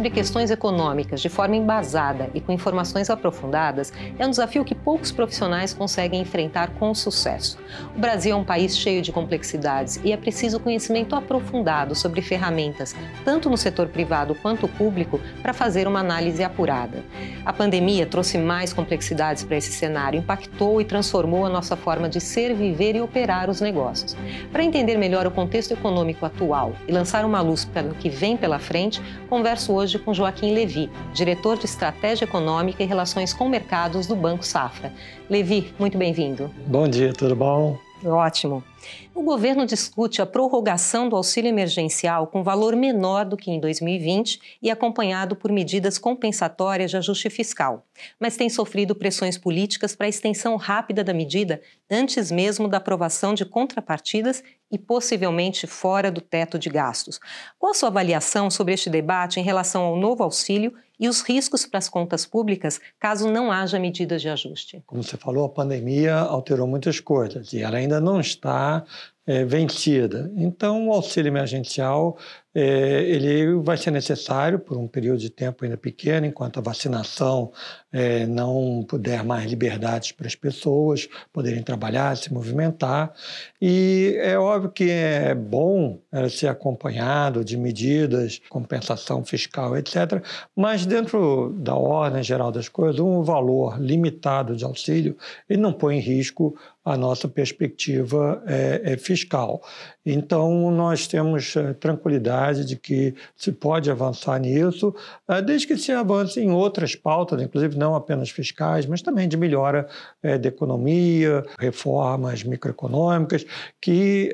sobre questões econômicas de forma embasada e com informações aprofundadas é um desafio que poucos profissionais conseguem enfrentar com sucesso. O Brasil é um país cheio de complexidades e é preciso conhecimento aprofundado sobre ferramentas, tanto no setor privado quanto público, para fazer uma análise apurada. A pandemia trouxe mais complexidades para esse cenário, impactou e transformou a nossa forma de ser, viver e operar os negócios. Para entender melhor o contexto econômico atual e lançar uma luz para o que vem pela frente, converso hoje hoje com Joaquim Levi, diretor de Estratégia Econômica e Relações com Mercados do Banco Safra. Levi, muito bem-vindo. Bom dia, tudo bom? Ótimo. O governo discute a prorrogação do auxílio emergencial com valor menor do que em 2020 e acompanhado por medidas compensatórias de ajuste fiscal, mas tem sofrido pressões políticas para a extensão rápida da medida antes mesmo da aprovação de contrapartidas e possivelmente fora do teto de gastos. Qual a sua avaliação sobre este debate em relação ao novo auxílio e os riscos para as contas públicas caso não haja medidas de ajuste? Como você falou, a pandemia alterou muitas coisas e ela ainda não está é, vencida. Então, o auxílio emergencial é, ele vai ser necessário por um período de tempo ainda pequeno, enquanto a vacinação é, não puder mais liberdades para as pessoas poderem trabalhar, se movimentar. E é óbvio que é bom é, ser acompanhado de medidas, compensação fiscal, etc. Mas dentro da ordem geral das coisas, um valor limitado de auxílio ele não põe em risco a nossa perspectiva é, é, fiscal. Então, nós temos eh, tranquilidade de que se pode avançar nisso, eh, desde que se avance em outras pautas, inclusive não apenas fiscais, mas também de melhora eh, da economia, reformas microeconômicas, que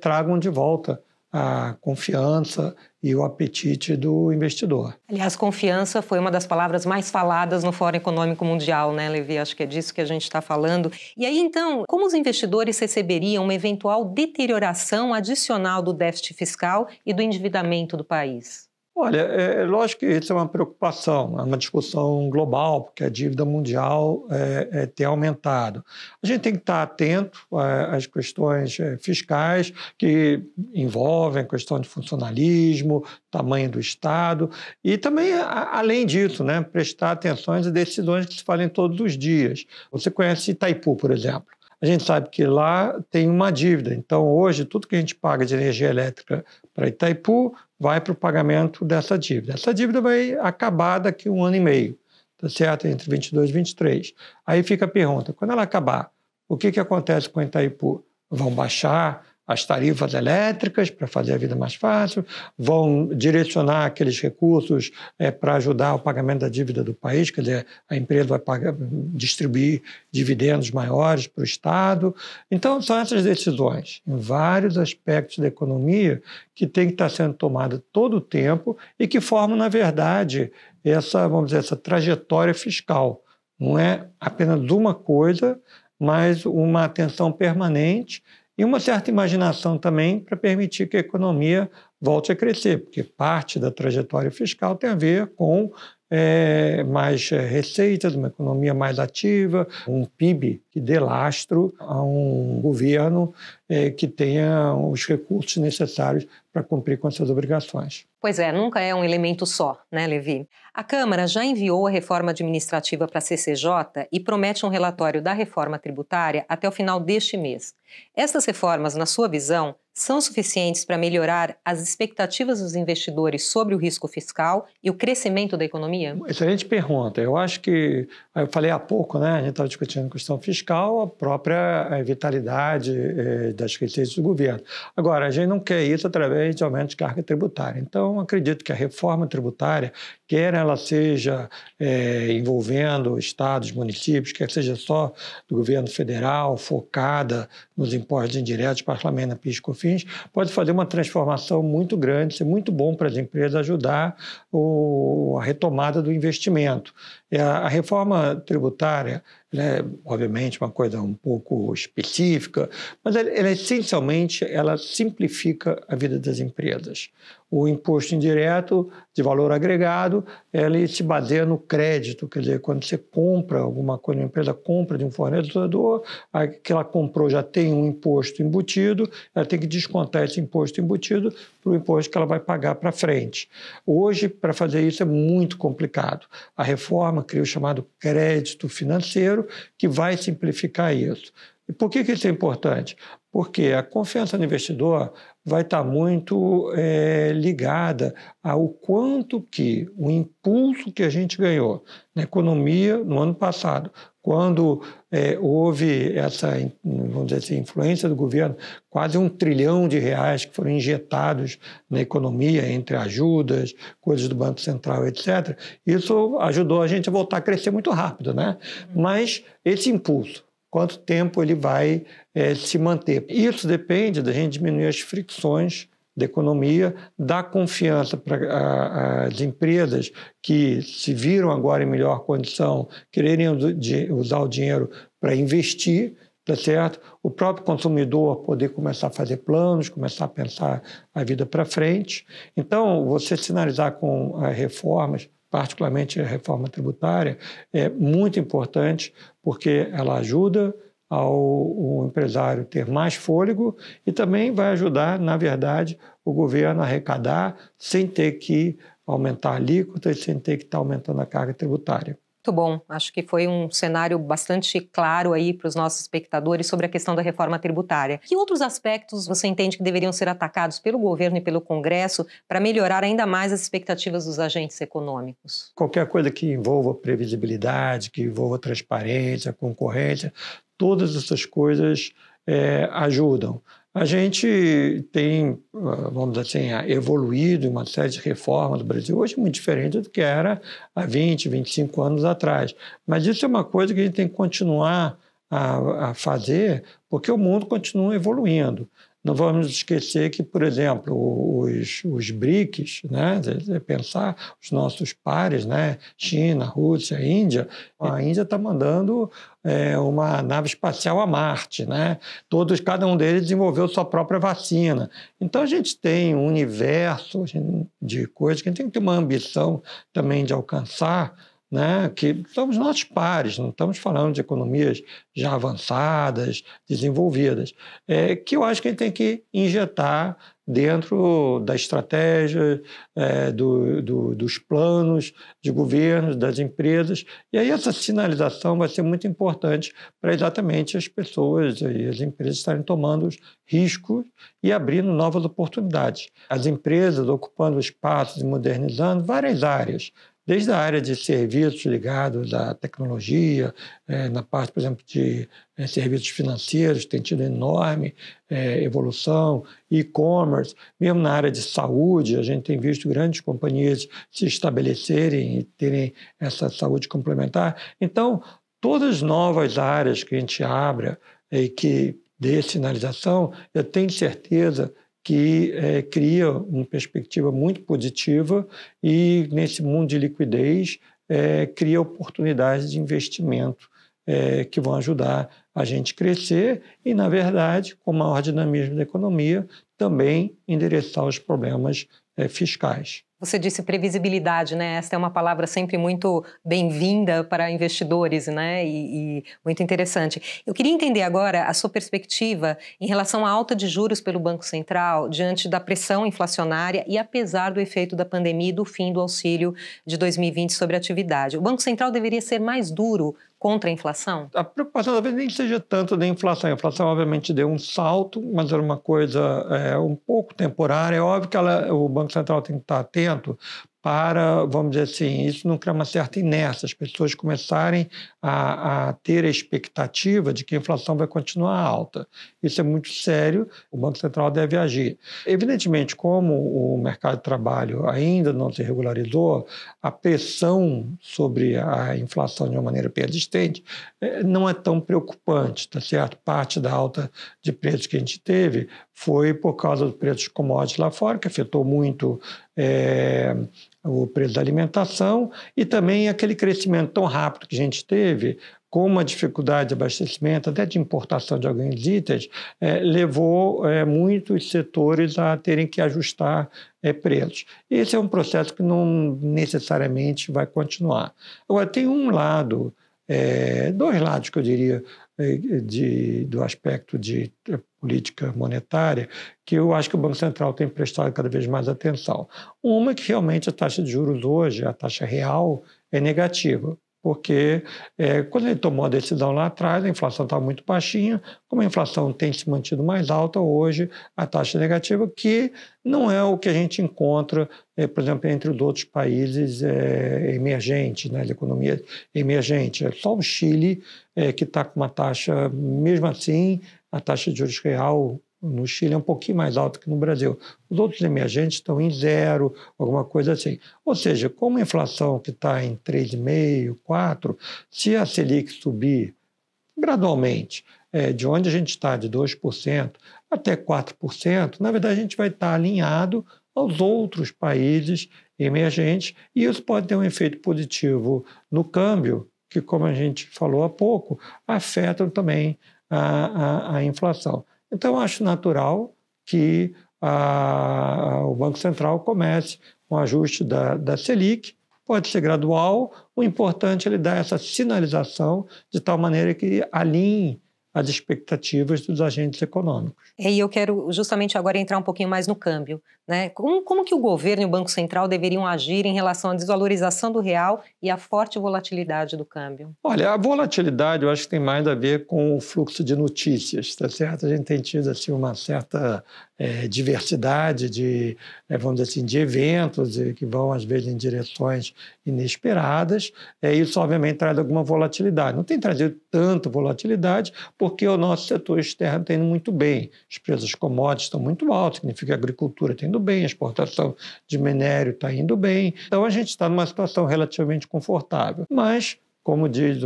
tragam de volta a confiança e o apetite do investidor. Aliás, confiança foi uma das palavras mais faladas no Fórum Econômico Mundial, né, Levi? Acho que é disso que a gente está falando. E aí, então, como os investidores receberiam uma eventual deterioração adicional do déficit fiscal e do endividamento do país? Olha, é, é lógico que isso é uma preocupação, é uma discussão global, porque a dívida mundial é, é, tem aumentado. A gente tem que estar atento é, às questões é, fiscais que envolvem a questão de funcionalismo, tamanho do Estado e também, a, além disso, né, prestar atenção às decisões que se fazem todos os dias. Você conhece Itaipu, por exemplo. A gente sabe que lá tem uma dívida. Então, hoje, tudo que a gente paga de energia elétrica para Itaipu vai para o pagamento dessa dívida. Essa dívida vai acabar daqui a um ano e meio, tá certo? Entre 22 e 23. Aí fica a pergunta: quando ela acabar, o que, que acontece com o Itaipu? Vão baixar? as tarifas elétricas para fazer a vida mais fácil, vão direcionar aqueles recursos é, para ajudar o pagamento da dívida do país, quer dizer, a empresa vai pagar, distribuir dividendos maiores para o Estado. Então, são essas decisões em vários aspectos da economia que tem que estar sendo tomada todo o tempo e que formam, na verdade, essa, vamos dizer, essa trajetória fiscal. Não é apenas uma coisa, mas uma atenção permanente e uma certa imaginação também para permitir que a economia volte a crescer, porque parte da trajetória fiscal tem a ver com é, mais é, receitas, uma economia mais ativa, um PIB que dê lastro a um governo é, que tenha os recursos necessários para cumprir com essas obrigações. Pois é, nunca é um elemento só, né, Levi? A Câmara já enviou a reforma administrativa para a CCJ e promete um relatório da reforma tributária até o final deste mês. Essas reformas, na sua visão, são suficientes para melhorar as expectativas dos investidores sobre o risco fiscal e o crescimento da economia? Excelente pergunta. Eu acho que, eu falei há pouco, né? a gente estava discutindo questão fiscal, a própria vitalidade eh, das receitas do governo. Agora, a gente não quer isso através de aumento de carga tributária. Então, acredito que a reforma tributária, quer ela seja eh, envolvendo estados, municípios, quer seja só do governo federal, focada nos impostos indiretos, parlamento, na PIS, fins, pode fazer uma transformação muito grande, ser muito bom para as empresas ajudar o, a retomada do investimento. É, a, a reforma tributária é, obviamente, uma coisa um pouco específica, mas ela, ela, essencialmente ela simplifica a vida das empresas. O imposto indireto de valor agregado, ele se baseia no crédito, quer dizer, quando você compra alguma coisa, uma empresa compra de um fornecedor, a que ela comprou já tem um imposto embutido, ela tem que descontar esse imposto embutido para o imposto que ela vai pagar para frente. Hoje, para fazer isso é muito complicado. A reforma cria o chamado crédito financeiro, que vai simplificar isso. E por que, que isso é importante? Porque a confiança no investidor vai estar tá muito é, ligada ao quanto que o impulso que a gente ganhou na economia no ano passado quando é, houve essa, vamos dizer assim, influência do governo, quase um trilhão de reais que foram injetados na economia, entre ajudas, coisas do Banco Central, etc. Isso ajudou a gente a voltar a crescer muito rápido, né? Uhum. Mas esse impulso, quanto tempo ele vai é, se manter? Isso depende da gente diminuir as fricções da economia, dá confiança para as empresas que se viram agora em melhor condição, quererem usar o dinheiro para investir, tá certo? O próprio consumidor poder começar a fazer planos, começar a pensar a vida para frente. Então, você sinalizar com reformas, particularmente a reforma tributária, é muito importante porque ela ajuda ao o empresário ter mais fôlego e também vai ajudar, na verdade, o governo a arrecadar sem ter que aumentar alíquotas, sem ter que estar aumentando a carga tributária. Muito bom. Acho que foi um cenário bastante claro aí para os nossos espectadores sobre a questão da reforma tributária. Que outros aspectos você entende que deveriam ser atacados pelo governo e pelo Congresso para melhorar ainda mais as expectativas dos agentes econômicos? Qualquer coisa que envolva previsibilidade, que envolva transparência, concorrência, todas essas coisas é, ajudam. A gente tem, ah, vamos dizer assim, ah, evoluído em uma série de reformas do Brasil, hoje é muito diferente do que era há 20, 25 anos atrás. Mas isso é uma coisa que a gente tem que continuar a, a fazer, porque o mundo continua evoluindo. Não vamos esquecer que, por exemplo, os, os BRICS, né, pensar os nossos pares, né, China, Rússia, Índia, a Índia está mandando é, uma nave espacial a Marte, né? Todos, cada um deles desenvolveu sua própria vacina. Então a gente tem um universo de coisas que a gente tem que ter uma ambição também de alcançar né, que somos nossos pares, não estamos falando de economias já avançadas, desenvolvidas, é, que eu acho que a gente tem que injetar dentro da estratégia, é, do, do, dos planos de governos, das empresas. E aí essa sinalização vai ser muito importante para exatamente as pessoas e as empresas estarem tomando os riscos e abrindo novas oportunidades. As empresas ocupando espaços e modernizando várias áreas, desde a área de serviços ligados à tecnologia, é, na parte, por exemplo, de é, serviços financeiros, tem tido enorme é, evolução, e-commerce, mesmo na área de saúde, a gente tem visto grandes companhias se estabelecerem e terem essa saúde complementar. Então, todas as novas áreas que a gente abra é, e que dê sinalização, eu tenho certeza que é, cria uma perspectiva muito positiva e, nesse mundo de liquidez, é, cria oportunidades de investimento é, que vão ajudar a gente crescer e, na verdade, com maior dinamismo da economia, também endereçar os problemas eh, fiscais. Você disse previsibilidade, né? Esta é uma palavra sempre muito bem-vinda para investidores, né? E, e, muito interessante. Eu queria entender agora a sua perspectiva em relação à alta de juros pelo Banco Central diante da pressão inflacionária e apesar do efeito da pandemia e do fim do auxílio de 2020 sobre a atividade. O Banco Central deveria ser mais duro contra a inflação? A preocupação talvez nem seja tanto da inflação. A inflação, obviamente, deu um salto, mas era uma coisa é, um pouco temporária. É óbvio que ela, o Banco Central tem que estar atento, para, vamos dizer assim, isso não cria uma certa inércia, as pessoas começarem a, a, ter a expectativa de que a inflação vai continuar alta. Isso é muito sério, o Banco Central deve agir. Evidentemente, como o mercado de trabalho ainda não se regularizou, a pressão sobre a inflação de uma maneira persistente eh, não é tão preocupante, tá certo? Parte da alta de preços que a gente teve foi por causa do preço de commodities lá fora, que afetou muito é, o preço da alimentação e também aquele crescimento tão rápido que a gente teve com uma dificuldade de abastecimento, até de importação de alguns itens, é, levou é, muitos setores a terem que ajustar é, preços. Esse é um processo que não necessariamente vai continuar. Agora, tem um lado, é, dois lados que eu diria, é, de, do aspecto de é, política monetária, que eu acho que o Banco Central tem prestado cada vez mais atenção. Uma que realmente a taxa de juros hoje, a taxa real, é negativa porque é, quando ele tomou a decisão lá atrás, a inflação estava muito baixinha, como a inflação tem se mantido mais alta hoje, a taxa negativa, que não é o que a gente encontra, é, por exemplo, entre os outros países é, emergentes, né, de economia emergente. É só o Chile é, que está com uma taxa, mesmo assim, a taxa de juros real no Chile é um pouquinho mais alto que no Brasil. Os outros emergentes estão em zero, alguma coisa assim. Ou seja, com uma inflação que está em 3,5%, 4%, se a Selic subir gradualmente, é, de onde a gente está, de 2% até 4%, na verdade a gente vai estar tá alinhado aos outros países emergentes e isso pode ter um efeito positivo no câmbio, que, como a gente falou há pouco, afeta também a, a, a inflação. Então, acho natural que a, ah, o Banco Central comece um ajuste da, da Selic, pode ser gradual, o importante é ele dar essa sinalização de tal maneira que alinhe as expectativas dos agentes econômicos. É, e eu quero justamente agora entrar um pouquinho mais no câmbio. Né? Como, como que o governo e o Banco Central deveriam agir em relação à desvalorização do real e à forte volatilidade do câmbio? Olha, a volatilidade eu acho que tem mais a ver com o fluxo de notícias, tá certo? A gente tem tido assim, uma certa é, diversidade de, é, vamos dizer assim, de eventos que vão, às vezes, em direções inesperadas. É, isso, obviamente, traz alguma volatilidade. Não tem trazido tanta volatilidade porque o nosso setor externo está indo muito bem. Os preços commodities estão muito altos, significa que a agricultura está indo bem, a exportação de minério está indo bem. Então, a gente está numa situação relativamente confortável. Mas, como diz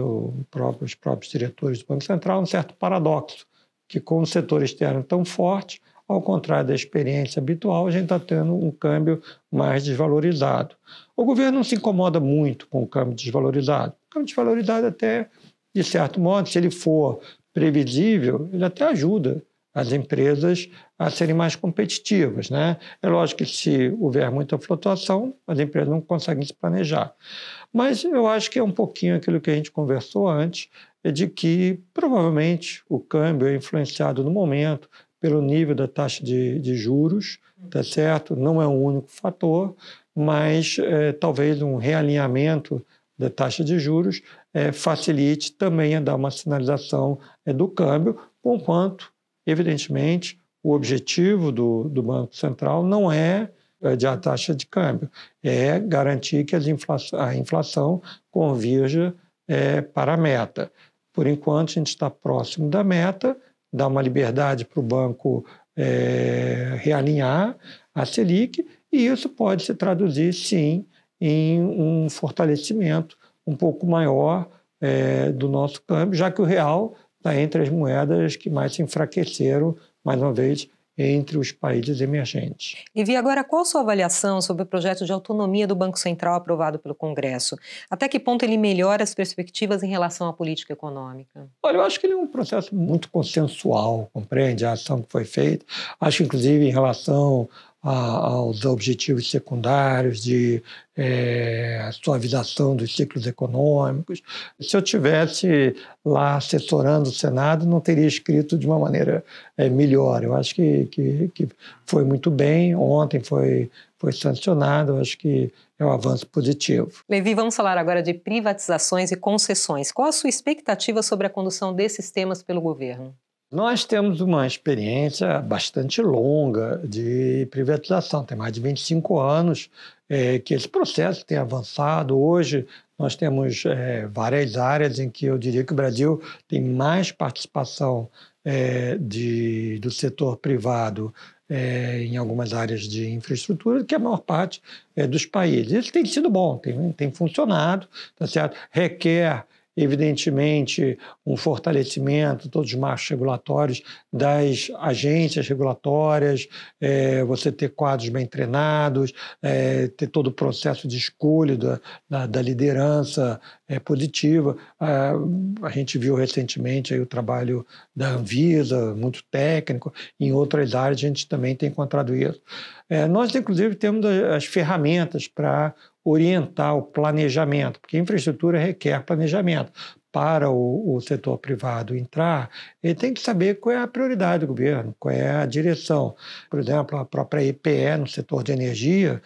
próprio, os próprios diretores do Banco Central, um certo paradoxo, que com o setor externo é tão forte, ao contrário da experiência habitual, a gente está tendo um câmbio mais desvalorizado. O governo não se incomoda muito com o câmbio desvalorizado. O câmbio desvalorizado até, de certo modo, se ele for previsível, ele até ajuda as empresas a serem mais competitivas. Né? É lógico que se houver muita flutuação, as empresas não conseguem se planejar. Mas eu acho que é um pouquinho aquilo que a gente conversou antes, é de que provavelmente o câmbio é influenciado no momento pelo nível da taxa de, de juros, tá uhum. certo? Não é um único fator, mas é, talvez um realinhamento da taxa de juros é, facilite também a dar uma sinalização é, do câmbio, enquanto, evidentemente, o objetivo do, do Banco Central não é, é de a taxa de câmbio, é garantir que a inflação convirja é, para a meta. Por enquanto, a gente está próximo da meta, dar uma liberdade para o banco é, realinhar a Selic, e isso pode se traduzir, sim, em um fortalecimento um pouco maior é, do nosso câmbio, já que o real está entre as moedas que mais se enfraqueceram, mais uma vez, entre os países emergentes. Livi, agora qual a sua avaliação sobre o projeto de autonomia do Banco Central aprovado pelo Congresso? Até que ponto ele melhora as perspectivas em relação à política econômica? Olha, eu acho que ele é um processo muito consensual, compreende a ação que foi feita. Acho, inclusive, em relação aos objetivos secundários de é, suavização dos ciclos econômicos. Se eu tivesse lá assessorando o Senado, não teria escrito de uma maneira é, melhor. Eu acho que, que, que, foi muito bem. Ontem foi, foi sancionado. Eu acho que é um avanço positivo. Levi, vamos falar agora de privatizações e concessões. Qual a sua expectativa sobre a condução desses temas pelo governo? Nós temos uma experiência bastante longa de privatização, tem mais de 25 anos é, que esse processo tem avançado. Hoje, nós temos é, várias áreas em que eu diria que o Brasil tem mais participação é, de, do setor privado é, em algumas áreas de infraestrutura do que a maior parte é, dos países. Isso tem sido bom, tem, tem funcionado, tá certo? requer evidentemente, um fortalecimento, todos os marcos regulatórios das agências regulatórias, é, você ter quadros bem treinados, é, ter todo o processo de escolha da, da, da liderança é, positiva. A, ah, a, gente viu recentemente aí o trabalho da Anvisa, muito técnico, em outras áreas a gente também tem encontrado isso. É, nós, inclusive, temos as ferramentas para orientar o planejamento, porque infraestrutura requer planejamento. Para o, o, setor privado entrar, ele tem que saber qual é a prioridade do governo, qual é a direção. Por exemplo, a própria EPE no setor de energia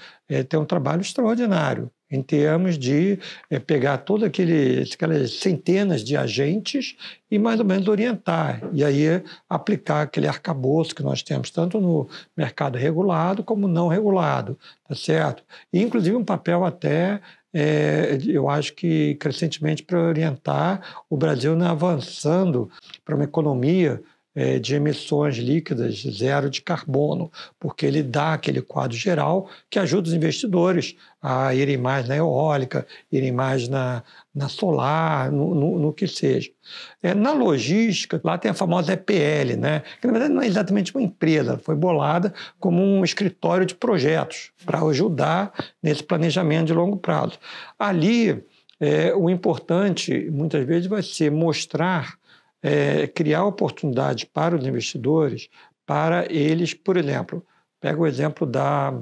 tem um trabalho extraordinário em termos de é, pegar todas aquelas centenas de agentes e mais ou menos orientar, e aí aplicar aquele arcabouço que nós temos tanto no mercado regulado como não regulado, tá certo? E, inclusive um papel até, é, eu acho que crescentemente para orientar o Brasil né, avançando para uma economia é, de emissões líquidas zero de carbono, porque ele dá aquele quadro geral que ajuda os investidores a irem mais na eólica, irem mais na, na solar, no, no, no que seja. É, na logística, lá tem a famosa EPL, né? que na verdade não é exatamente uma empresa, foi bolada como um escritório de projetos para ajudar nesse planejamento de longo prazo. Ali, é, o importante, muitas vezes, vai ser mostrar é, criar oportunidade para os investidores, para eles, por exemplo, pega o exemplo da,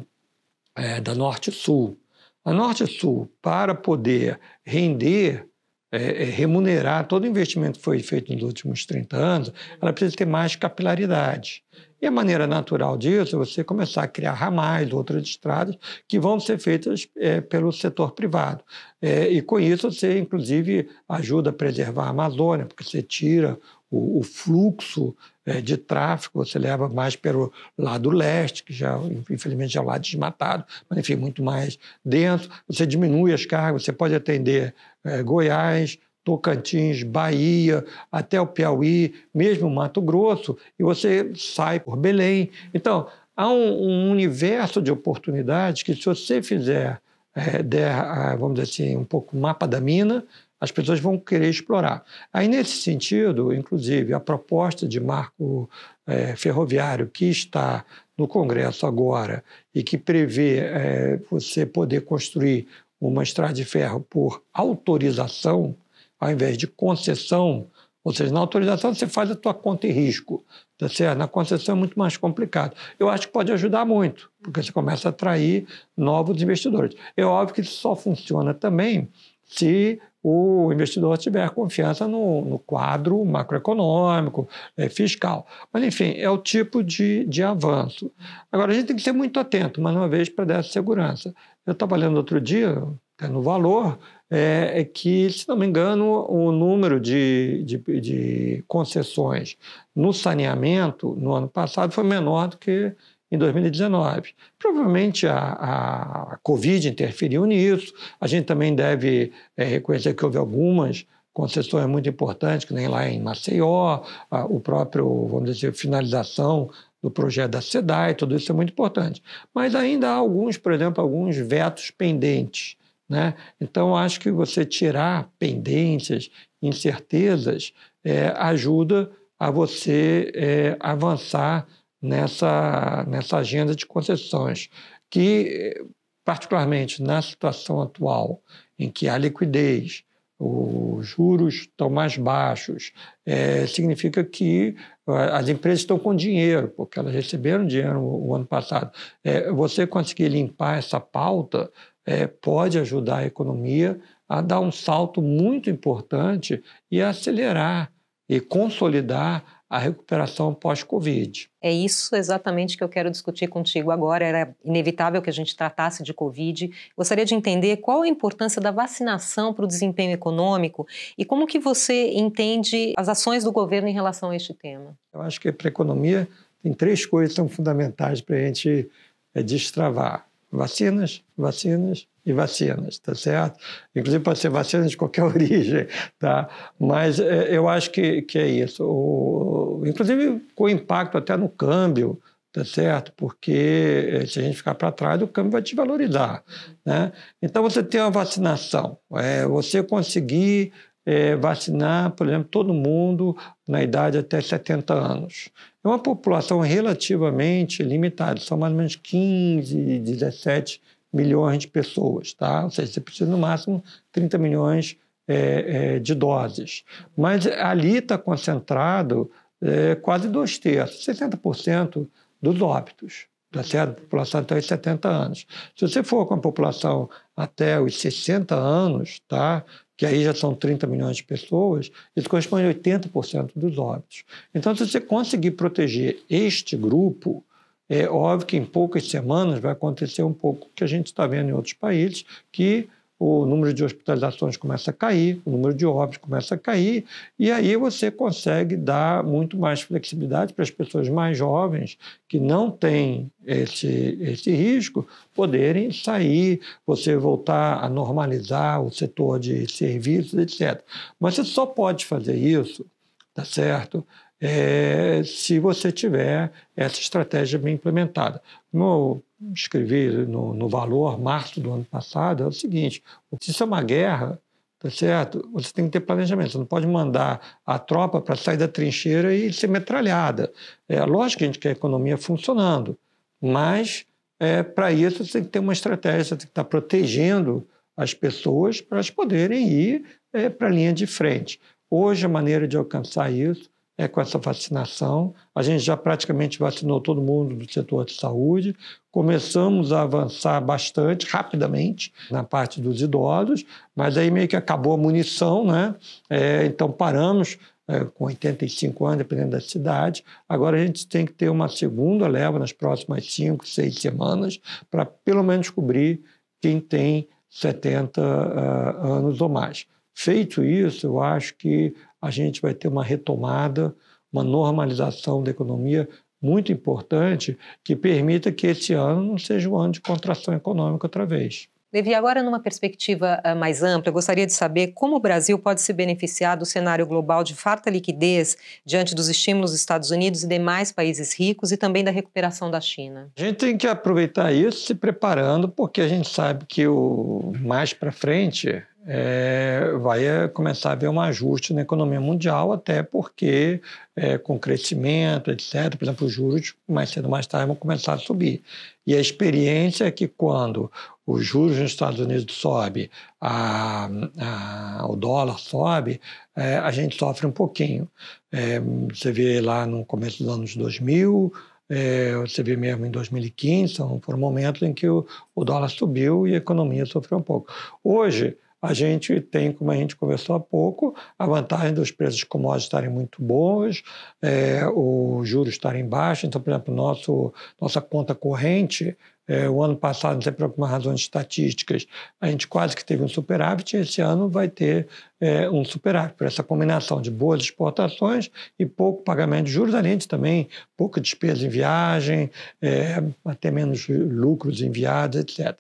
é, da Norte Sul. A Norte Sul, para poder render é, é, remunerar todo o investimento que foi feito nos últimos 30 anos, ela precisa ter mais capilaridade. E a maneira natural disso é você começar a criar ramais, outras estradas, que vão ser feitas é, pelo setor privado. É, e com isso você, inclusive, ajuda a preservar a Amazônia, porque você tira o, o fluxo é, de tráfego, você leva mais pelo lado leste, que já, infelizmente, já é o lado desmatado, mas, enfim, muito mais dentro. Você diminui as cargas, você pode atender é, Goiás, Tocantins, Bahia, até o Piauí, mesmo Mato Grosso, e você sai por Belém. Então, há um, um universo de oportunidades que, se você fizer, é, der, vamos dizer assim, um pouco o mapa da mina, as pessoas vão querer explorar. Aí, nesse sentido, inclusive, a proposta de marco é, ferroviário que está no Congresso agora e que prevê é, você poder construir uma estrada de ferro por autorização, ao invés de concessão, ou seja, na autorização você faz a tua conta e risco, tá certo? Na concessão é muito mais complicado. Eu acho que pode ajudar muito, porque você começa a atrair novos investidores. É óbvio que isso só funciona também se o investidor tiver confiança no, no quadro macroeconômico, é, fiscal. Mas, enfim, é o tipo de, de avanço. Agora, a gente tem que ser muito atento, mais uma vez, para dar essa segurança. Eu estava lendo outro dia, é no valor, é, é, que, se não me engano, o número de, de, de concessões no saneamento no ano passado foi menor do que em 2019. Provavelmente a, a Covid interferiu nisso, a gente também deve é, reconhecer que houve algumas concessões muito importantes, que nem lá em Maceió, a, o próprio, vamos dizer, finalização do projeto da SEDAI, tudo isso é muito importante. Mas ainda há alguns, por exemplo, alguns vetos pendentes. Né? Então, acho que você tirar pendências, incertezas, é, ajuda a você é, avançar nessa, nessa agenda de concessões, que, particularmente na situação atual, em que há liquidez, os juros estão mais baixos, é, significa que é, as empresas estão com dinheiro, porque elas receberam dinheiro o ano passado. É, você conseguir limpar essa pauta é, pode ajudar a economia a dar um salto muito importante e acelerar e consolidar a recuperação pós-Covid. É isso exatamente que eu quero discutir contigo agora. Era inevitável que a gente tratasse de Covid. Gostaria de entender qual a importância da vacinação para o desempenho econômico e como que você entende as ações do governo em relação a este tema. Eu acho que para a economia tem três coisas que são fundamentais para a gente é, destravar. Vacinas, vacinas e vacinas, tá certo? Inclusive pode ser vacinas de qualquer origem, tá? Mas é, eu acho que, que é isso. O, inclusive com impacto até no câmbio, tá certo? Porque eh, se a gente ficar para trás, o câmbio vai te valorizar, né? Então você tem uma vacinação, é, você conseguir é, vacinar, por exemplo, todo mundo na idade até 70 anos. É uma população relativamente limitada, são mais ou menos 15, 17 milhões de pessoas, tá? Ou seja, você precisa no máximo 30 milhões é, é, de doses. Mas ali está concentrado é, quase dois terços, 60% dos óbitos, da tá população até os 70 anos. Se você for com a população até os 60 anos, tá? que aí já são 30 milhões de pessoas, isso corresponde a 80% dos óbitos. Então, se você conseguir proteger este grupo, é óbvio que em poucas semanas vai acontecer um pouco que a gente está vendo em outros países, que o número de hospitalizações começa a cair, o número de óbitos começa a cair, e aí você consegue dar muito mais flexibilidade para as pessoas mais jovens que não têm esse, esse risco poderem sair, você voltar a normalizar o setor de serviços, etc. Mas você só pode fazer isso, tá certo? é, se você tiver essa estratégia bem implementada. Como eu escrevi no, no Valor, março do ano passado, é o seguinte: se isso é uma guerra, tá certo? Você tem que ter planejamento. Você não pode mandar a tropa para sair da trincheira e ser metralhada. É lógico que a gente quer a economia funcionando, mas é, para isso você tem que ter uma estratégia, você tem que estar tá protegendo as pessoas para elas poderem ir é, para a linha de frente. Hoje, a maneira de alcançar isso é, com essa vacinação. A gente já praticamente vacinou todo mundo do setor de saúde. Começamos a avançar bastante, rapidamente, na parte dos idosos, mas aí meio que acabou a munição, né? É, então paramos é, com 85 anos, dependendo da cidade. Agora a gente tem que ter uma segunda leva nas próximas cinco, seis semanas, para pelo menos cobrir quem tem 70 uh, ah, anos ou mais. Feito isso, eu acho que a gente vai ter uma retomada, uma normalização da economia muito importante que permita que esse ano não seja um ano de contração econômica outra vez. Levi, agora numa perspectiva ah, mais ampla, eu gostaria de saber como o Brasil pode se beneficiar do cenário global de farta liquidez diante dos estímulos dos Estados Unidos e demais países ricos e também da recuperação da China. A gente tem que aproveitar isso se preparando, porque a gente sabe que o mais para frente é, vai é, começar a haver um ajuste na economia mundial, até porque é, com crescimento, etc., por exemplo, os juros mais cedo ou mais tarde vão começar a subir. E a experiência é que quando os juros nos Estados Unidos sobe, a, a, o dólar sobe, é, a gente sofre um pouquinho. É, você vê lá no começo dos anos 2000, é, você vê mesmo em 2015, foram momentos em que o, o, dólar subiu e a economia sofreu um pouco. Hoje, a gente tem, como a gente conversou há pouco, a vantagem dos preços de commodities estarem muito bons, é, os juros estarem baixos. Então, por exemplo, nosso, nossa conta corrente é, o ano passado, não sei por alguma razão de estatísticas, a gente quase que teve um superávit, Este esse ano vai ter é, um superávit, por essa combinação de boas exportações e pouco pagamento de juros, além de também pouca despesa em viagem, é, até menos lucros enviados, etc.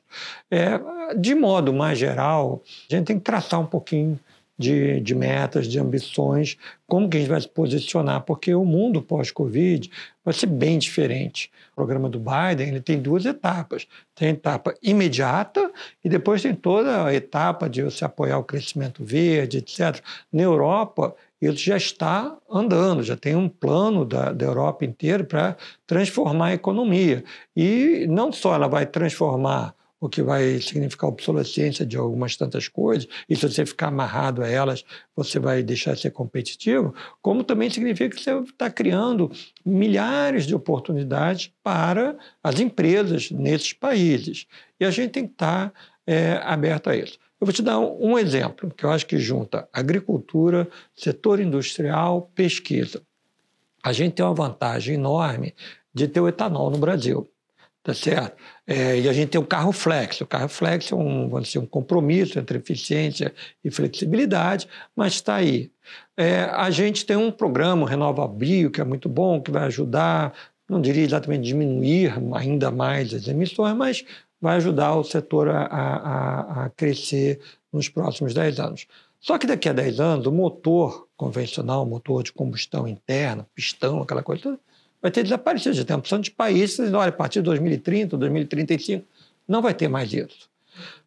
É, de modo mais geral, a gente tem que traçar um pouquinho de, de metas, de ambições, como que a gente vai se posicionar, porque o mundo pós-Covid vai ser bem diferente. O programa do Biden ele tem duas etapas. Tem a etapa imediata e depois tem toda a etapa de você apoiar o crescimento verde, etc. Na Europa, ele já está andando, já tem um plano da, da Europa inteira para transformar a economia. E não só ela vai transformar o que vai significar obsolescência de algumas tantas coisas, e se você ficar amarrado a elas, você vai deixar de ser competitivo, como também significa que você está criando milhares de oportunidades para as empresas nesses países. E a gente tem que estar tá, é, aberto a isso. Eu vou te dar um exemplo que eu acho que junta agricultura, setor industrial, pesquisa. A gente tem uma vantagem enorme de ter o etanol no Brasil tá certo? É, e a gente tem o carro flex. O carro flex é um, vamos dizer, um compromisso entre eficiência e flexibilidade, mas está aí. É, a gente tem um programa, Renova Bio, que é muito bom, que vai ajudar, não diria exatamente diminuir ainda mais as emissões, mas vai ajudar o setor a, a, a crescer nos próximos 10 anos. Só que daqui a 10 anos, o motor convencional, o motor de combustão interna, pistão, aquela coisa toda, vai ter desaparecido. Já tem opção de países dizendo, olha, a partir de 2030, 2035, não vai ter mais isso.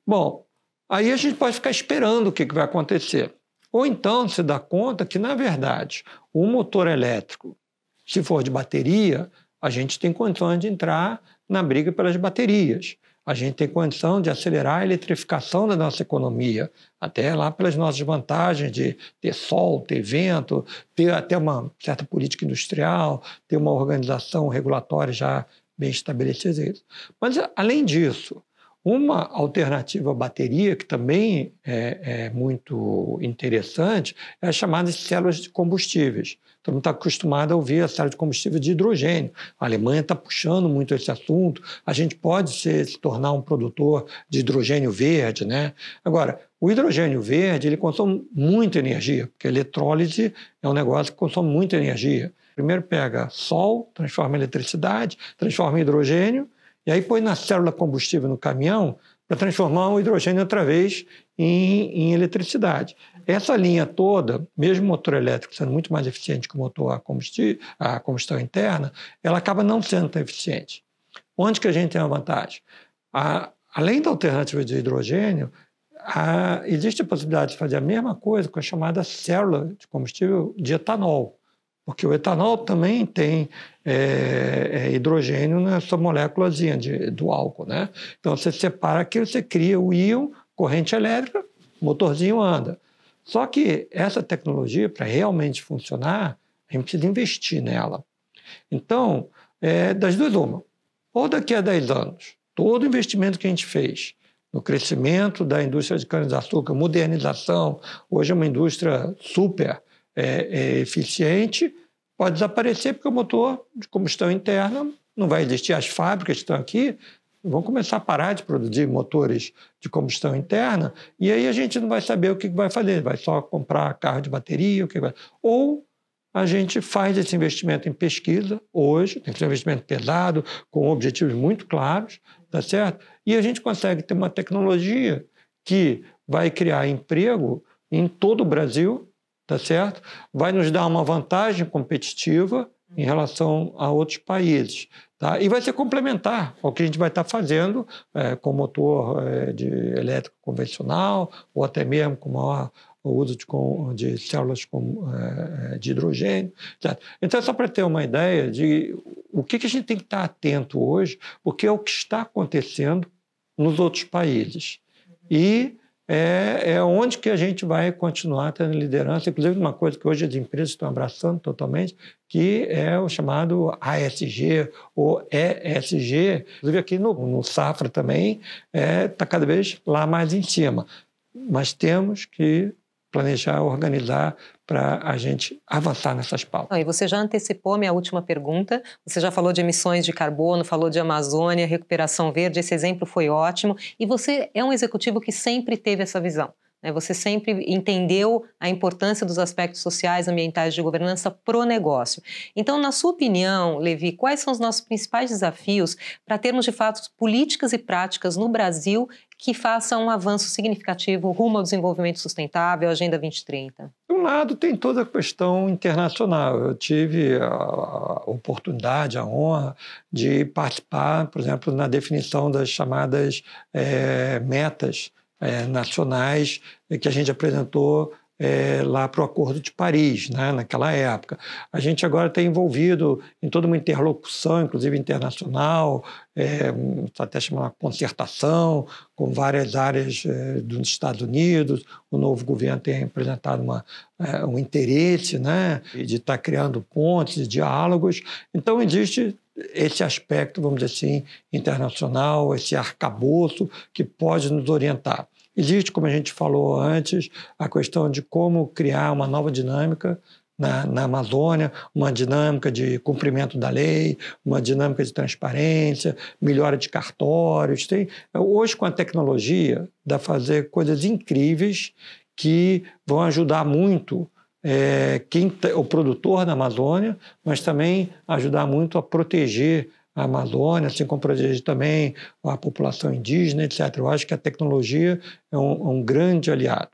Bom, aí a gente pode ficar esperando o que, vai acontecer. Ou então se dá conta que, na verdade, o motor elétrico, se for de bateria, a gente tem condições de entrar na briga pelas baterias a gente tem condição de acelerar a eletrificação da nossa economia, até lá pelas nossas vantagens de ter sol, ter vento, ter até uma certa política industrial, ter uma organização regulatória já bem estabelecida. Mas, além disso, uma alternativa à bateria, que também é, é muito interessante, é a chamada células de combustíveis. Todo mundo está acostumado a ouvir a célula de combustível de hidrogênio. A Alemanha está puxando muito esse assunto. A gente pode ser, se tornar um produtor de hidrogênio verde. Né? Agora, o hidrogênio verde ele consome muita energia, porque a eletrólise é um negócio que consome muita energia. Primeiro pega sol, transforma em eletricidade, transforma em hidrogênio, e aí põe na célula combustível no caminhão para transformar o hidrogênio outra vez em, em, eletricidade. Essa linha toda, mesmo o motor elétrico sendo muito mais eficiente que o motor a, a combustão interna, ela acaba não sendo tão eficiente. Onde que a gente tem uma vantagem? A, além da alternativa de hidrogênio, a, existe a possibilidade de fazer a mesma coisa com a chamada célula de combustível de etanol porque o etanol também tem é, é, hidrogênio na sua moléculazinha de, do álcool, né? Então você separa aquilo, você cria o íon, corrente elétrica, motorzinho anda. Só que essa tecnologia, para realmente funcionar, a gente precisa investir nela. Então, é, das duas, uma. Ou daqui a 10 anos, todo o investimento que a gente fez no crescimento da indústria de cana-de-açúcar, modernização, hoje é uma indústria super é, é eficiente, pode desaparecer porque o motor de combustão interna não vai existir. As fábricas que estão aqui vão começar a parar de produzir motores de combustão interna e aí a gente não vai saber o que vai fazer, vai só comprar carro de bateria, o que vai... ou a gente faz esse investimento em pesquisa hoje, tem que ser um investimento pesado, com objetivos muito claros, tá certo? E a gente consegue ter uma tecnologia que vai criar emprego em todo o Brasil tá certo? Vai nos dar uma vantagem competitiva em relação a outros países. Tá? E vai ser complementar ao que a gente vai estar tá fazendo é, com motor é, de elétrico convencional ou até mesmo com maior o uso de, de células com, é, é de hidrogênio. Etc. Tá? Então, é só para ter uma ideia de o que, que a gente tem que estar tá atento hoje, porque é o que está acontecendo nos outros países. E é, é, onde que a gente vai continuar tendo liderança, inclusive uma coisa que hoje as empresas estão abraçando totalmente, que é o chamado ASG ou ESG. Inclusive aqui no, no Safra também está é, tá cada vez lá mais em cima. Mas temos que planejar, organizar, para a gente avançar nessas pautas. Ah, e você já antecipou a minha última pergunta. Você já falou de emissões de carbono, falou de Amazônia, recuperação verde. Esse exemplo foi ótimo. E você é um executivo que sempre teve essa visão. Né? Você sempre entendeu a importância dos aspectos sociais, ambientais de governança pro negócio. Então, na sua opinião, Levi, quais são os nossos principais desafios para termos de fato políticas e práticas no Brasil que façam um avanço significativo rumo ao desenvolvimento sustentável, Agenda 2030? De um lado, tem toda a questão internacional. Eu tive a oportunidade, a honra de participar, por exemplo, na definição das chamadas é, metas é, nacionais é, que a gente apresentou é, lá para o Acordo de Paris, né, naquela época. A gente agora está envolvido em toda uma interlocução, inclusive internacional, é, tá até uma concertação, com várias áreas é, dos Estados Unidos. O novo governo tem apresentado uma, é, um interesse né, de estar tá criando pontes e diálogos. Então, existe esse aspecto, vamos dizer assim, internacional, esse arcabouço que pode nos orientar. Existe, como a gente falou antes, a questão de como criar uma nova dinâmica na, na Amazônia, uma dinâmica de cumprimento da lei, uma dinâmica de transparência, melhora de cartórios. Tem, hoje, com a tecnologia, dá para fazer coisas incríveis que vão ajudar muito é, quem, tá, o produtor da Amazônia, mas também ajudar muito a proteger a Amazônia, assim como proteger também a população indígena, etc. Eu acho que a tecnologia é um, é um grande aliado.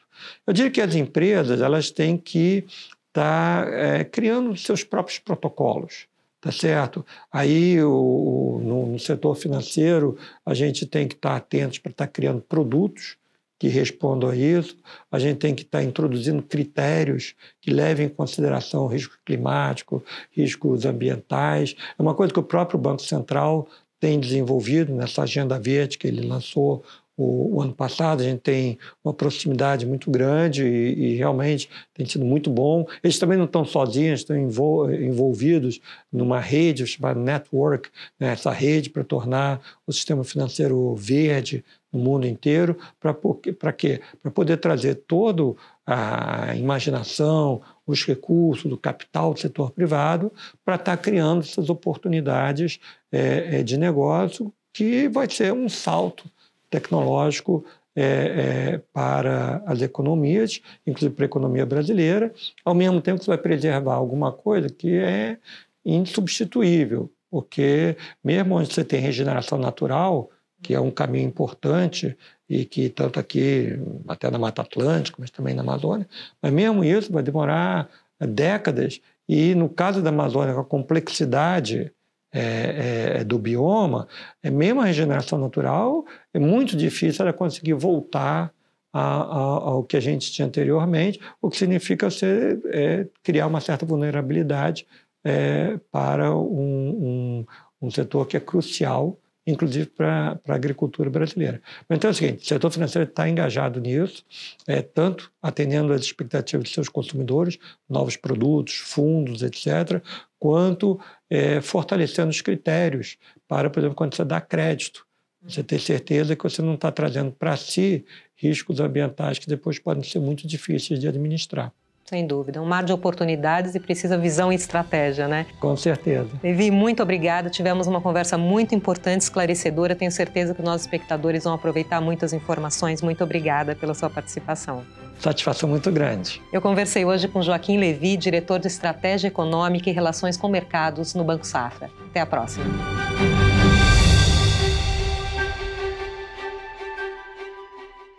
Eu diria que as empresas elas têm que estar tá, é, criando seus próprios protocolos. Tá certo? Aí, o, o no, no, setor financeiro, a gente tem que estar tá atentos atento para estar tá criando produtos que respondam a isso. A gente tem que estar tá introduzindo critérios que levem em consideração o risco climático, riscos ambientais. É uma coisa que o próprio Banco Central tem desenvolvido nessa agenda verde que ele lançou o, o, ano passado, a gente tem uma proximidade muito grande e, e realmente tem sido muito bom. Eles também não estão sozinhos, estão envol, envolvidos numa rede chamada Network, né? essa rede para tornar o sistema financeiro verde no mundo inteiro. Para quê? Para poder trazer toda a imaginação, os recursos do capital do setor privado para estar tá criando essas oportunidades é, é, de negócio que vai ser um salto tecnológico é, é, para as economias, inclusive para a economia brasileira, ao mesmo tempo que você vai preservar alguma coisa que é insubstituível, porque mesmo onde você tem regeneração natural, que é um caminho importante e que tanto aqui, até na Mata Atlântica, mas também na Amazônia, mas mesmo isso vai demorar décadas. E no caso da Amazônia, com a complexidade é, é, é, do bioma, é mesmo a regeneração natural, é muito difícil ela conseguir voltar a, a, ao que a gente tinha anteriormente, o que significa você é, criar uma certa vulnerabilidade é, para um, um, um setor que é crucial inclusive para a agricultura brasileira. Então é o seguinte, o setor financeiro está engajado nisso, é, tanto atendendo às expectativas de seus consumidores, novos produtos, fundos, etc., quanto é, fortalecendo os critérios para, por exemplo, quando você dá crédito. Você ter certeza que você não está trazendo para si riscos ambientais que depois podem ser muito difíceis de administrar. Sem dúvida. Um mar de oportunidades e precisa visão e estratégia, né? Com certeza. Levi, muito obrigada. Tivemos uma conversa muito importante, esclarecedora. Tenho certeza que os nossos espectadores vão aproveitar muitas informações. Muito obrigada pela sua participação. Satisfação muito grande. Eu conversei hoje com Joaquim Levi, diretor de Estratégia Econômica e Relações com Mercados no Banco Safra. Até a próxima.